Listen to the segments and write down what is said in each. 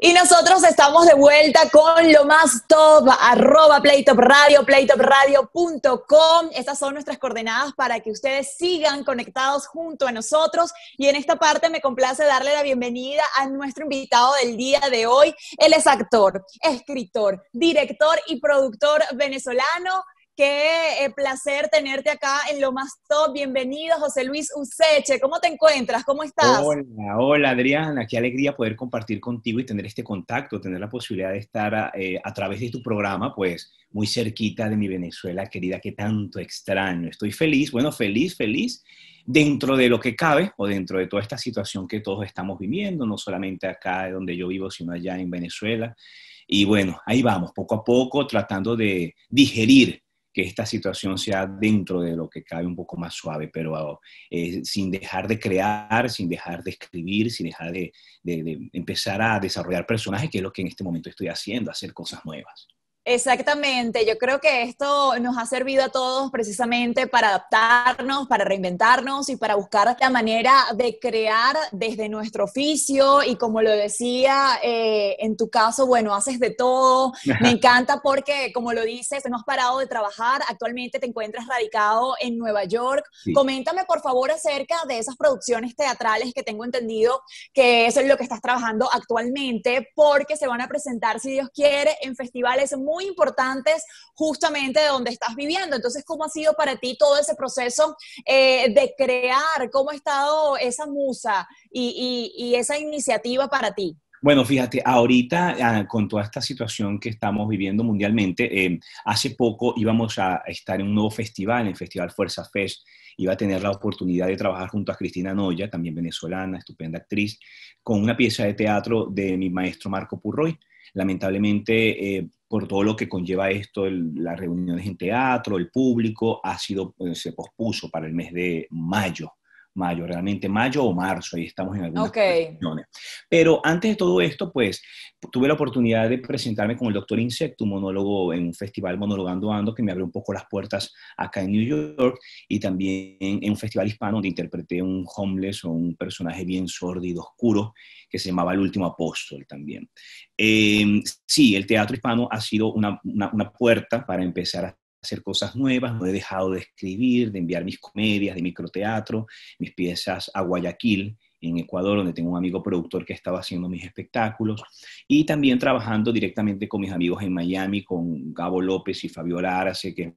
Y nosotros estamos de vuelta con lo más top, arroba Playtop Radio, playtopradio.com. Estas son nuestras coordenadas para que ustedes sigan conectados junto a nosotros. Y en esta parte me complace darle la bienvenida a nuestro invitado del día de hoy. Él es actor, escritor, director y productor venezolano. Qué eh, placer tenerte acá en Lo Más Top. Bienvenido, José Luis Useche. ¿Cómo te encuentras? ¿Cómo estás? Hola, hola Adriana. Qué alegría poder compartir contigo y tener este contacto, tener la posibilidad de estar a, eh, a través de tu programa, pues muy cerquita de mi Venezuela querida que tanto extraño. Estoy feliz, bueno, feliz, feliz dentro de lo que cabe o dentro de toda esta situación que todos estamos viviendo, no solamente acá donde yo vivo, sino allá en Venezuela. Y bueno, ahí vamos, poco a poco, tratando de digerir que esta situación sea dentro de lo que cabe un poco más suave, pero eh, sin dejar de crear, sin dejar de escribir, sin dejar de, de empezar a desarrollar personajes, que es lo que en este momento estoy haciendo, hacer cosas nuevas. Exactamente, yo creo que esto nos ha servido a todos precisamente para adaptarnos, para reinventarnos y para buscar la manera de crear desde nuestro oficio y como lo decía, eh, en tu caso, bueno, haces de todo, me encanta porque como lo dices, no has parado de trabajar, actualmente te encuentras radicado en Nueva York. Coméntame por favor acerca de esas producciones teatrales que tengo entendido que eso es lo que estás trabajando actualmente porque se van a presentar, si Dios quiere, en festivales muy importantes justamente de donde estás viviendo. Entonces, ¿cómo ha sido para ti todo ese proceso eh, de crear? ¿Cómo ha estado esa musa y, esa iniciativa para ti? Bueno, fíjate, ahorita ah, con toda esta situación que estamos viviendo mundialmente, em, hace poco íbamos a estar en un nuevo festival, el Festival Fuerza Fest, iba a tener la oportunidad de trabajar junto a Cristina Noya, también venezolana, estupenda actriz, con una pieza de teatro de mi maestro Marco Purroy, Lamentablemente, eh, por todo lo que conlleva esto, las reuniones en teatro, el público, ha sido, eh, se pospuso para el mes de mayo mayo, realmente mayo o marzo, ahí estamos en algunas okay. Pero antes de todo esto, pues tuve la oportunidad de presentarme con el doctor Insecto, un monólogo en un festival Monologando Ando, que me abrió un poco las puertas acá en New York, y también en un festival hispano donde interpreté un homeless o un personaje bien sórdido, oscuro, que se llamaba El Último Apóstol también. Em, sí, el teatro hispano ha sido una, una puerta para empezar a hacer cosas nuevas, no he dejado de escribir, de enviar mis comedias, de microteatro, mis piezas a Guayaquil, en Ecuador, donde tengo un amigo productor que estaba haciendo mis espectáculos, y también trabajando directamente con mis amigos en Miami, con Gabo López y Fabiola Arase, que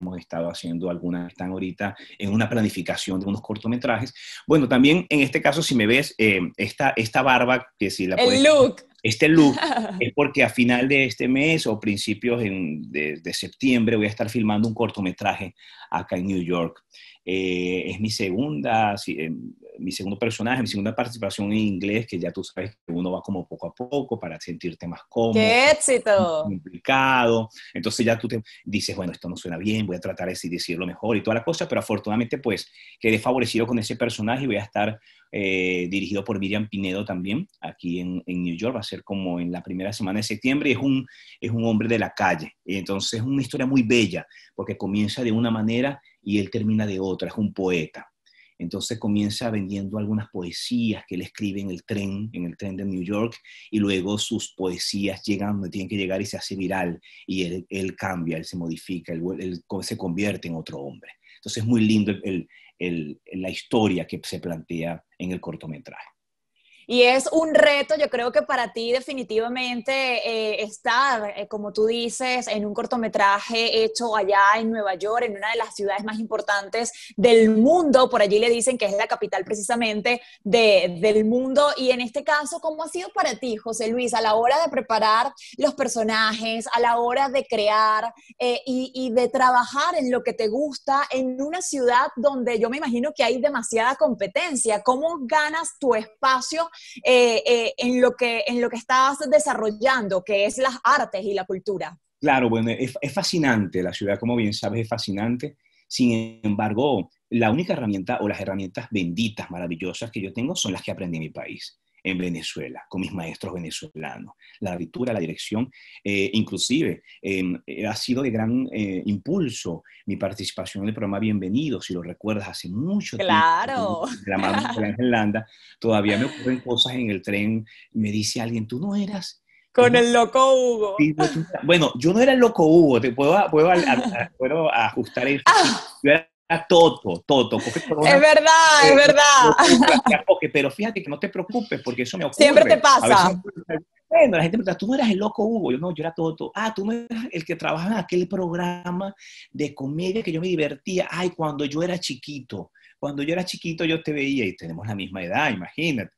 hemos estado haciendo algunas, están ahorita en una planificación de unos cortometrajes. Bueno, también en este caso, si me ves, eh, esta, esta barba, que si la... El look. Este look es porque a final de este mes o principios de, de septiembre voy a estar filmando un cortometraje acá en New York. Eh, es mi segunda, eh, mi segundo personaje, mi segunda participación en inglés, que ya tú sabes que uno va como poco a poco para sentirte más cómodo. ¡Qué éxito! Complicado. Entonces ya tú te dices, bueno, esto no suena bien, voy a tratar de decirlo mejor y toda la cosa, pero afortunadamente pues quedé favorecido con ese personaje y voy a estar eh, dirigido por Miriam Pinedo también, aquí en, New York, va a ser como en la primera semana de septiembre, y es un, es un hombre de la calle. Y entonces es una historia muy bella, porque comienza de una manera y él termina de otra, es un poeta. Entonces comienza vendiendo algunas poesías que él escribe en el tren, en el tren de New York, y luego sus poesías llegan tienen que llegar y se hace viral, y él, cambia, él se modifica, él, se convierte en otro hombre. Entonces es muy lindo la historia que se plantea en el cortometraje. Y es un reto, yo creo que para ti definitivamente eh, estar, eh, como tú dices, en un cortometraje hecho allá en Nueva York, en una de las ciudades más importantes del mundo, por allí le dicen que es la capital precisamente del mundo. Y en este caso, ¿cómo ha sido para ti, José Luis, a la hora de preparar los personajes, a la hora de crear eh, y de trabajar en lo que te gusta en una ciudad donde yo me imagino que hay demasiada competencia? ¿Cómo ganas tu espacio? Eh, eh, en, lo que, en estás desarrollando, que es las artes y la cultura. Claro, bueno, es, es fascinante la ciudad, como bien sabes, es fascinante. Sin embargo, la única herramienta o las herramientas benditas, maravillosas que yo tengo son las que aprendí en mi país en Venezuela, con mis maestros venezolanos. La lectura la dirección, eh, inclusive em, eh, ha sido de gran eh, impulso mi participación en el programa Bienvenido, si lo recuerdas, hace mucho tiempo. Claro. En todavía me ocurren cosas en el tren, me dice alguien, tú no eras con el loco Hugo. Bueno, yo no era el loco Hugo, te puedo, puedo, ajustar el... A todo, todo. es verdad, es eh, verdad. pero fíjate que no te preocupes porque eso me ocurre. Siempre te pasa. la gente me pregunta, tú no eras el loco Hugo. Yo no, yo era todo, Ah, tú no eras el que trabajaba en aquel programa de comedia que yo me divertía. Ay, cuando yo era chiquito. Cuando yo era chiquito yo te veía y tenemos la misma edad, imagínate.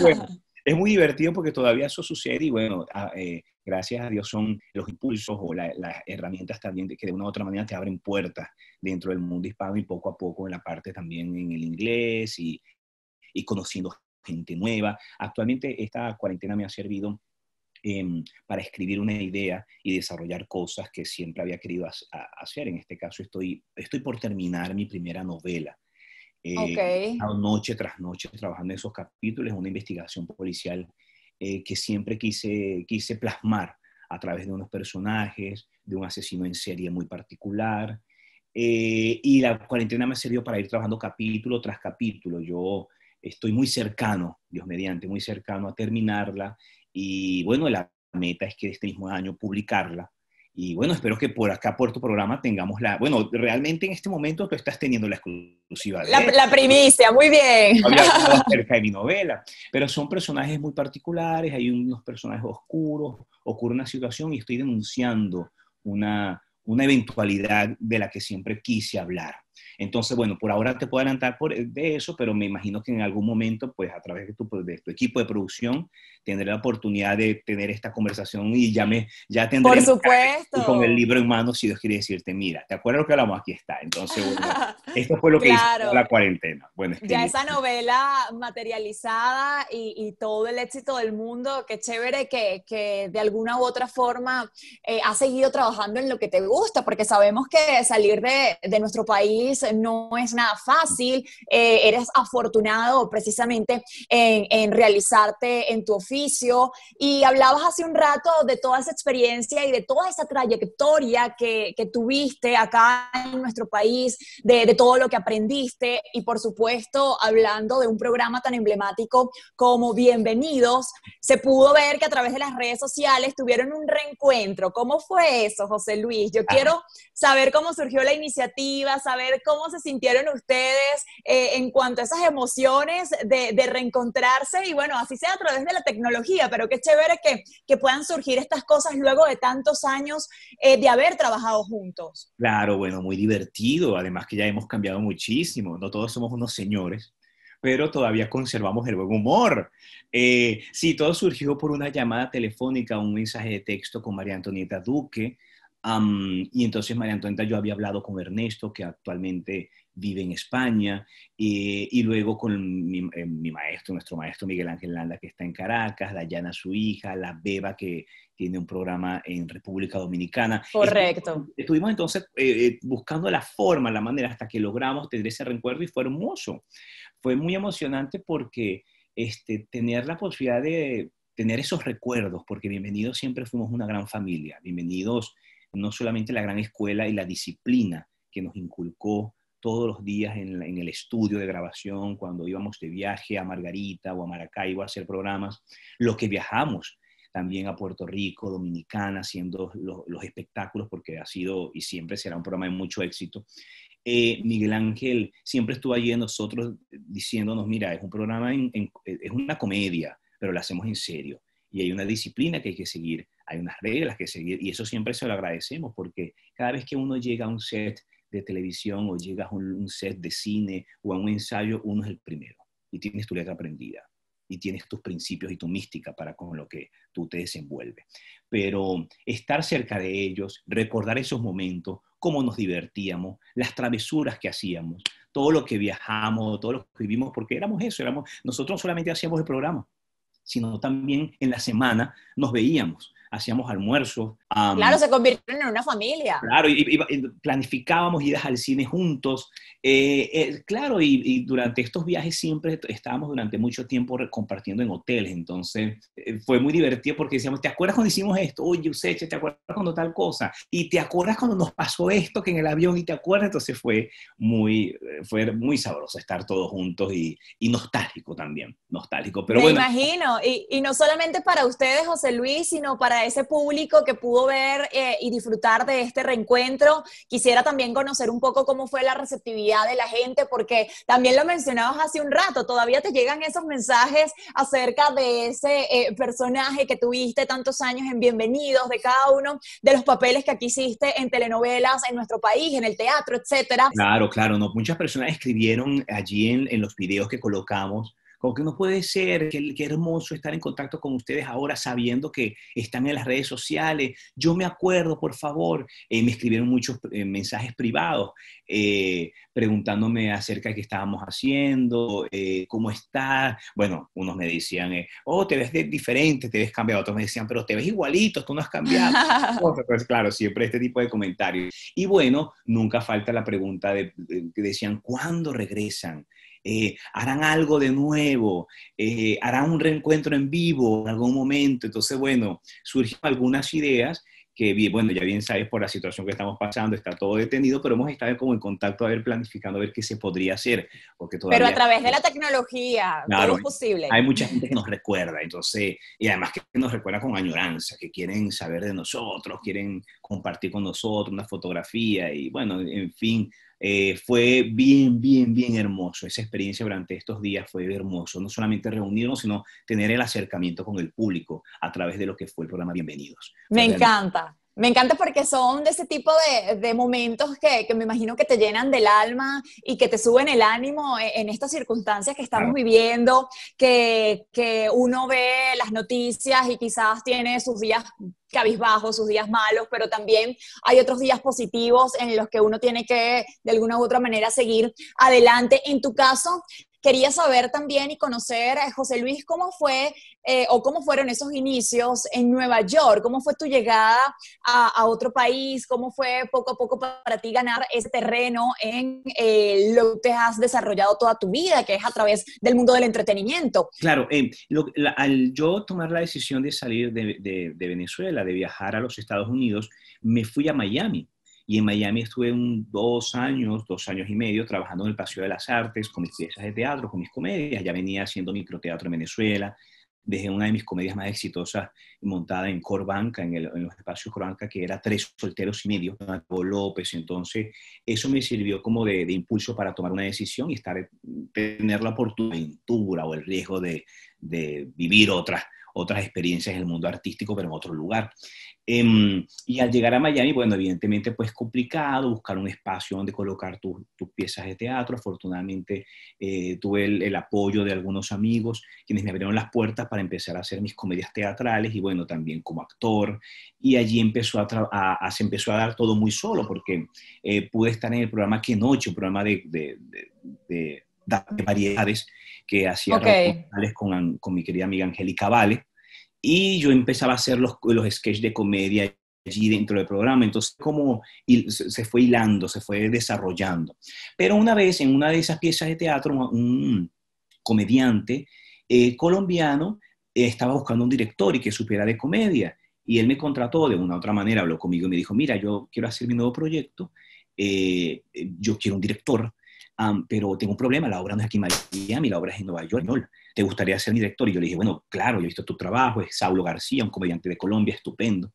Bueno, es muy divertido porque todavía eso sucede y bueno, ah, eh, gracias a Dios son los impulsos o las herramientas también que de una u otra manera te abren puertas dentro del mundo hispano y poco a poco en la parte también en el inglés y, y conociendo gente nueva. Actualmente esta cuarentena me ha servido em, para escribir una idea y desarrollar cosas que siempre había querido hacer. En este caso estoy, estoy por terminar mi primera novela. Eh, Noche tras noche trabajando en esos capítulos, una investigación policial eh, que siempre quise, quise plasmar a través de unos personajes, de un asesino en serie muy particular. Eh, y la cuarentena me sirvió para ir trabajando capítulo tras capítulo. Yo estoy muy cercano, Dios mediante, muy cercano a terminarla. Y bueno, la meta es que este mismo año publicarla y bueno, espero que por acá, por tu programa, tengamos la... Bueno, realmente en este momento tú estás teniendo la exclusiva. la, la, primicia, muy bien. Acerca de mi novela, pero son personajes muy particulares, hay unos personajes oscuros, ocurre una situación y estoy denunciando una, una eventualidad de la que siempre quise hablar. Entonces, bueno, por ahora te puedo adelantar por, de eso, pero me imagino que en algún momento, pues a través de tu, de tu equipo de producción, tendré la oportunidad de tener esta conversación y ya, ya tendré... Por supuesto. Con el libro en mano, si Dios quiere decirte, mira, ¿te acuerdas lo que hablamos? Aquí está. Entonces, bueno, esto fue lo que hizo la cuarentena. Este, ya esa novela materializada y, todo el éxito del mundo, qué chévere que, que de alguna u otra forma eh, has seguido trabajando en lo que te gusta, porque sabemos que salir de, de nuestro país no es nada fácil, eh, eres afortunado precisamente en, realizarte en tu oficio y hablabas hace un rato de toda esa experiencia y de toda esa trayectoria que, tuviste acá en nuestro país, de, de todo lo que aprendiste y por supuesto hablando de un programa tan emblemático como Bienvenidos, se pudo ver que a través de las redes sociales tuvieron un reencuentro. ¿Cómo fue eso, José Luis? Yo quiero saber cómo surgió la iniciativa, saber cómo se sintieron ustedes eh, en cuanto a esas emociones de, reencontrarse y bueno, así sea a través de la tecnología, pero qué chévere que, que puedan surgir estas cosas luego de tantos años eh, de haber trabajado juntos. Claro, bueno, muy divertido, además que ya hemos cambiado muchísimo, no todos somos unos señores pero todavía conservamos el buen humor. Eh, sí, todo surgió por una llamada telefónica, un mensaje de texto con María Antonieta Duque, y entonces María Antonieta, yo había hablado con Ernesto, que actualmente vive en España, eh, y luego con eh, mi, maestro, nuestro maestro Miguel Ángel Landa, que está en Caracas, Dayana, su hija, la Beba, que tiene un programa en República Dominicana. Correcto. Estuvimos, entonces eh, buscando la forma, la manera, hasta que logramos tener ese recuerdo, y fue hermoso. Fue muy emocionante porque este, tener la posibilidad de tener esos recuerdos, porque bienvenidos siempre fuimos una gran familia, bienvenidos no solamente la gran escuela y la disciplina que nos inculcó todos los días en, el estudio de grabación, cuando íbamos de viaje a Margarita o a Maracaibo a hacer programas, los que viajamos también a Puerto Rico, Dominicana, haciendo los, espectáculos, porque ha sido y siempre será un programa de mucho éxito. Eh, Miguel Ángel siempre estuvo allí en nosotros diciéndonos, mira, es un programa, es una comedia, pero la hacemos en serio. Y hay una disciplina que hay que seguir hay unas reglas que seguir y eso siempre se lo agradecemos porque cada vez que uno llega a un set de televisión o llegas a un, set de cine o a un ensayo, uno es el primero y tienes tu letra aprendida y tienes tus principios y tu mística para con lo que tú te desenvuelves. Pero estar cerca de ellos, recordar esos momentos, cómo nos divertíamos, las travesuras que hacíamos, todo lo que viajamos, todo lo que vivimos, porque éramos eso, éramos, nosotros solamente hacíamos el programa, sino también en la semana nos veíamos, hacíamos almuerzo claro, se convirtieron en una familia. Claro, y, planificábamos ir al cine juntos. Eh, eh, claro, y, durante estos viajes siempre estábamos durante mucho tiempo compartiendo en hoteles. Entonces eh, fue muy divertido porque decíamos, ¿te acuerdas cuando hicimos esto? Oye, Useche, ¿te acuerdas cuando tal cosa? Y ¿te acuerdas cuando nos pasó esto que en el avión? Y ¿te acuerdas? Entonces fue muy, fue muy sabroso estar todos juntos y, nostálgico también, nostálgico. Pero Me imagino, y, y no solamente para ustedes, José Luis, sino para ese público que pudo ver eh, y disfrutar de este reencuentro. Quisiera también conocer un poco cómo fue la receptividad de la gente, porque también lo mencionabas hace un rato, todavía te llegan esos mensajes acerca de ese eh, personaje que tuviste tantos años en Bienvenidos, de cada uno de los papeles que aquí hiciste en telenovelas en nuestro país, en el teatro, etcétera. Claro, claro, no, muchas personas escribieron allí en, en los videos que colocamos como que no puede ser, qué, hermoso estar en contacto con ustedes ahora sabiendo que están en las redes sociales. Yo me acuerdo, por favor, eh, me escribieron muchos eh, mensajes privados eh, preguntándome acerca de qué estábamos haciendo, cómo está. Bueno, unos me decían, oh, te ves diferente, te ves cambiado. Otros me decían, pero te ves igualito, tú no has cambiado. pues, claro, siempre este tipo de comentarios. Y bueno, nunca falta la pregunta de, decían, ¿cuándo regresan? Eh, harán algo de nuevo, eh, harán un reencuentro en vivo en algún momento. Entonces, bueno, surgieron algunas ideas que, bueno, ya bien sabes por la situación que estamos pasando, está todo detenido, pero hemos estado como en contacto, a ver, planificando, a ver qué se podría hacer. Porque todavía... Pero a través de la tecnología, claro, es posible. Hay mucha gente que nos recuerda, entonces, y además que nos recuerda con añoranza, que quieren saber de nosotros, quieren compartir con nosotros una fotografía, y bueno, en fin, eh, fue bien, bien, bien hermoso. Esa experiencia durante estos días fue hermoso. No solamente reunirnos, sino tener el acercamiento con el público a través de lo que fue el programa Bienvenidos. Me encanta. Me encanta porque son de ese tipo de, de momentos que, me imagino que te llenan del alma y que te suben el ánimo e, en, estas circunstancias que estamos viviendo, que, que, uno ve las noticias y quizás tiene sus días cabizbajos, sus días malos, pero también hay otros días positivos en los que uno tiene que de alguna u otra manera seguir adelante. En tu caso, Quería saber también y conocer a José Luis cómo fue eh, o cómo fueron esos inicios en Nueva York, cómo fue tu llegada a, otro país, cómo fue poco a poco para ti ganar ese terreno en eh, lo que has desarrollado toda tu vida, que es a través del mundo del entretenimiento. Claro, eh, al yo tomar la decisión de salir de, de Venezuela, de viajar a los Estados Unidos, me fui a Miami. Y en Miami estuve dos años, dos años y medio trabajando en el Paseo de las Artes con mis piezas de teatro, con mis comedias. Ya venía haciendo microteatro en Venezuela. Dejé una de mis comedias más exitosas montada en Corbanca, en, el, en los espacios Corbanca, que era Tres Solteros y Medio, con López. Entonces, eso me sirvió como de, impulso para tomar una decisión y estar, tener la oportunidad o el riesgo de, de vivir otra otras experiencias en el mundo artístico, pero en otro lugar. Em, y al llegar a Miami, bueno, evidentemente pues complicado buscar un espacio donde colocar tus piezas de teatro. Afortunadamente eh, tuve el, apoyo de algunos amigos quienes me abrieron las puertas para empezar a hacer mis comedias teatrales y bueno, también como actor. Y allí empezó a, se empezó a dar todo muy solo porque eh, pude estar en el programa Que Noche, un programa de, de, de variedades que hacía okay. con, con, mi querida amiga Angélica Vale. Y yo empezaba a hacer los, los sketches de comedia allí dentro del programa. Entonces, como se fue hilando, se fue desarrollando. Pero una vez, en una de esas piezas de teatro, un comediante eh, colombiano eh, estaba buscando un director y que supiera de comedia. Y él me contrató de una u otra manera, habló conmigo y me dijo, mira, yo quiero hacer mi nuevo proyecto, eh, yo quiero un director, pero tengo un problema, la obra no es aquí en Miami, la obra es en Nueva York. ¿Te gustaría ser director? Y yo le dije, bueno, claro, yo he visto tu trabajo, es Saulo García, un comediante de Colombia, estupendo.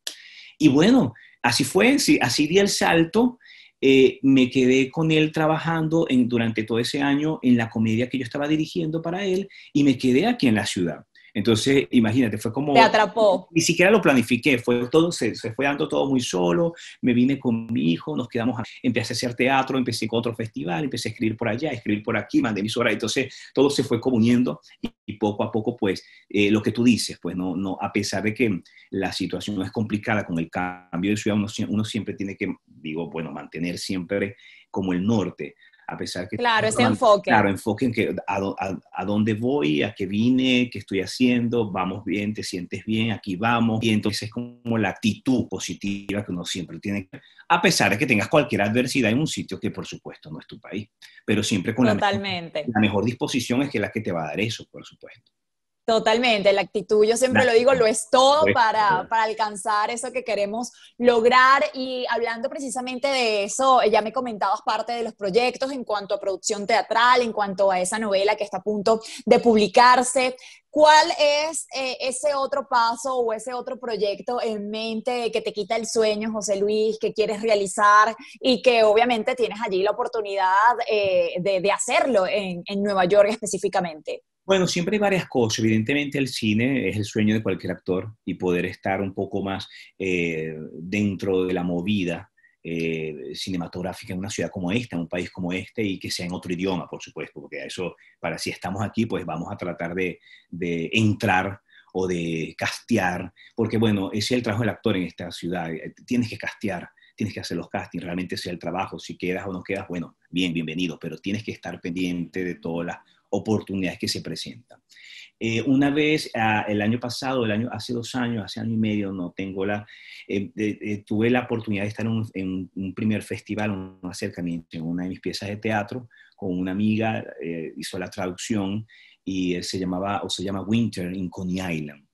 Y bueno, así fue, así di el salto. Eh, me quedé con él trabajando en, durante todo ese año en la comedia que yo estaba dirigiendo para él y me quedé aquí en la ciudad. Entonces, imagínate, fue como... Te atrapó. Ni siquiera lo planifiqué, fue todo, se, fue dando todo muy solo, me vine con mi hijo, nos quedamos, empecé a hacer teatro, empecé con otro festival, empecé a escribir por allá, escribir por aquí, mandé mis obras. entonces todo se fue comuniendo y, poco a poco, pues, eh, lo que tú dices, pues, no, no, a pesar de que la situación es complicada con el cambio de ciudad, uno, uno siempre tiene que, digo, bueno, mantener siempre como el norte, a pesar que... Claro, ese enfoque. Claro, enfoque en que a, dónde voy, a qué vine, qué estoy haciendo, vamos bien, te sientes bien, aquí vamos. Y entonces es como la actitud positiva que uno siempre tiene, a pesar de que tengas cualquier adversidad en un sitio que por supuesto no es tu país, pero siempre con La, la mejor disposición es que la que te va a dar eso, por supuesto. Totalmente, la actitud, yo siempre lo digo, lo es todo para, alcanzar eso que queremos lograr. Y hablando precisamente de eso, ya me comentabas parte de los proyectos en cuanto a producción teatral, en cuanto a esa novela que está a punto de publicarse. ¿Cuál es eh, ese otro paso o ese otro proyecto en mente que te quita el sueño, José Luis, que quieres realizar y que obviamente tienes allí la oportunidad eh, de, hacerlo en, en Nueva York específicamente? Bueno, siempre hay varias cosas. Evidentemente el cine es el sueño de cualquier actor y poder estar un poco más eh, dentro de la movida eh, cinematográfica en una ciudad como esta, en un país como este y que sea en otro idioma, por supuesto, porque eso, para si estamos aquí, pues vamos a tratar de, de entrar o de castear, porque bueno, ese es el trabajo del actor en esta ciudad, eh, tienes que castear, tienes que hacer los castings, realmente sea el trabajo, si quedas o no quedas, bueno, bien, bienvenido, pero tienes que estar pendiente de todas las oportunidades que se presentan. Eh, una vez ah, el año pasado, el año, hace dos años, hace año y medio, no tengo la, eh, eh, tuve la oportunidad de estar en un, primer festival, un acercamiento en una de mis piezas de teatro con una amiga, hizo la traducción y se llamaba o se llama Winter in Coney Island.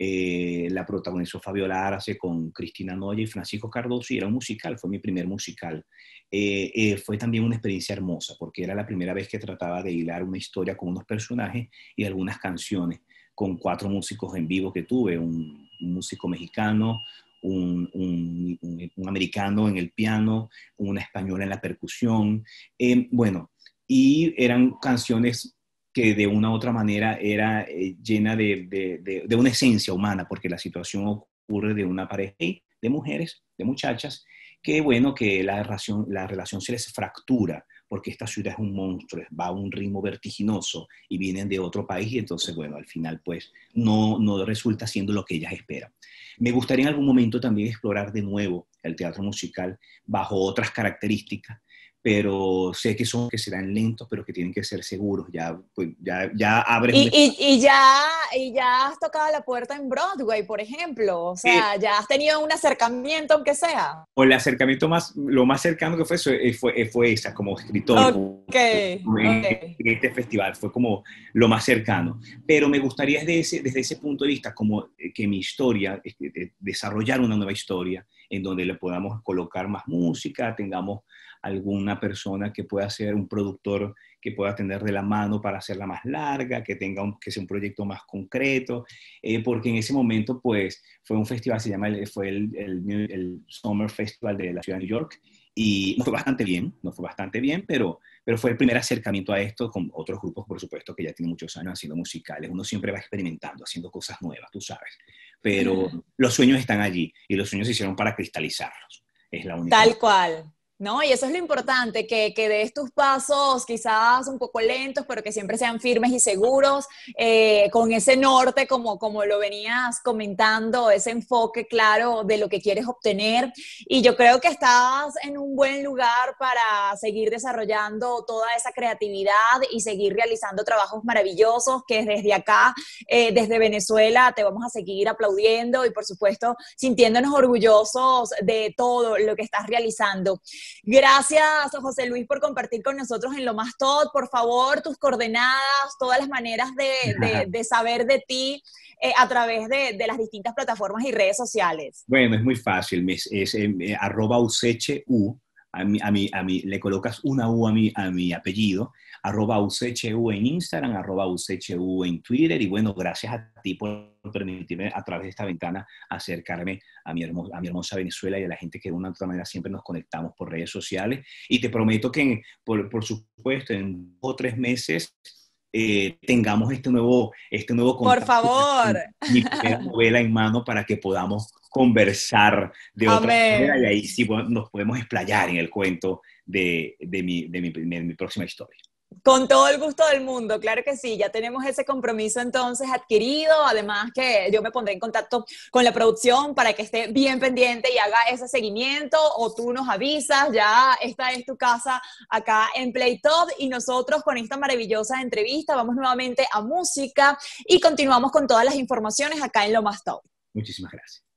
Eh, la protagonizó Fabiola Arace con Cristina Noya y Francisco Cardoso y era un musical, fue mi primer musical. Eh, eh, fue también una experiencia hermosa porque era la primera vez que trataba de hilar una historia con unos personajes y algunas canciones con cuatro músicos en vivo que tuve, un, músico mexicano, un, un, americano en el piano, una española en la percusión. bueno, y eran canciones que de una u otra manera era eh, llena de, una esencia humana, porque la situación ocurre de una pareja de mujeres, de muchachas, que bueno, que la relación, la relación se les fractura, porque esta ciudad es un monstruo, va a un ritmo vertiginoso y vienen de otro país y entonces, bueno, al final pues no, no resulta siendo lo que ellas esperan. Me gustaría en algún momento también explorar de nuevo el teatro musical bajo otras características, pero sé que son que serán lentos, pero que tienen que ser seguros. Ya, pues, ya, ya abres. Y, y, ya, y ya has tocado la puerta en Broadway, por ejemplo. O sea, ya has tenido un acercamiento, aunque sea. O el acercamiento más, lo más cercano que fue eh, fue, eh, fue, esa, como escritor. Ok, este festival fue como lo más cercano. Pero me gustaría desde ese, desde ese punto de vista, como eh, que mi historia, desarrollar una nueva historia en donde le podamos colocar más música, tengamos alguna persona que pueda ser un productor que pueda tener de la mano para hacerla más larga, que tenga que sea un proyecto más concreto, eh, porque en ese momento pues fue un festival, se llama, fue el, Summer Festival de la ciudad de New York y no fue bastante bien, no fue bastante bien, pero, pero fue el primer acercamiento a esto con otros grupos, por supuesto, que ya tienen muchos años haciendo musicales. Uno siempre va experimentando, haciendo cosas nuevas, tú sabes. Pero los sueños están allí y los sueños se hicieron para cristalizarlos. Es la Tal cual. ¿no? Y eso es lo importante, que, que des tus pasos quizás un poco lentos, pero que siempre sean firmes y seguros, eh, con ese norte, como, como lo venías comentando, ese enfoque claro de lo que quieres obtener. Y yo creo que estás en un buen lugar para seguir desarrollando toda esa creatividad y seguir realizando trabajos maravillosos que desde acá, eh, desde Venezuela, te vamos a seguir aplaudiendo y por supuesto sintiéndonos orgullosos de todo lo que estás realizando. Gracias, José Luis, por compartir con nosotros en Lo Más Todo. Por favor, tus coordenadas, todas las maneras de, saber de ti eh, a través de, las distintas plataformas y redes sociales. Bueno, es muy fácil. Es, eh, arroba a mi, a mi, a le colocas una U a mi, a mi apellido, arroba en Instagram, arroba en Twitter, y bueno, gracias a ti por permitirme a través de esta ventana acercarme a mi, hermosa, a mi hermosa Venezuela y a la gente que de una u otra manera siempre nos conectamos por redes sociales, y te prometo que, por, por, supuesto, en dos o tres meses... Eh, tengamos este nuevo, este nuevo contacto. Por favor. Mi novela en mano para que podamos conversar de otra manera y ahí sí nos podemos explayar en el cuento de, de, mi, de, mi, de mi próxima historia. Con todo el gusto del mundo, claro que sí, ya tenemos ese compromiso entonces adquirido, además que yo me pondré en contacto con la producción para que esté bien pendiente y haga ese seguimiento o tú nos avisas, ya esta es tu casa acá en Playtop y nosotros con esta maravillosa entrevista vamos nuevamente a música y continuamos con todas las informaciones acá en Lo Más Top. Muchísimas gracias.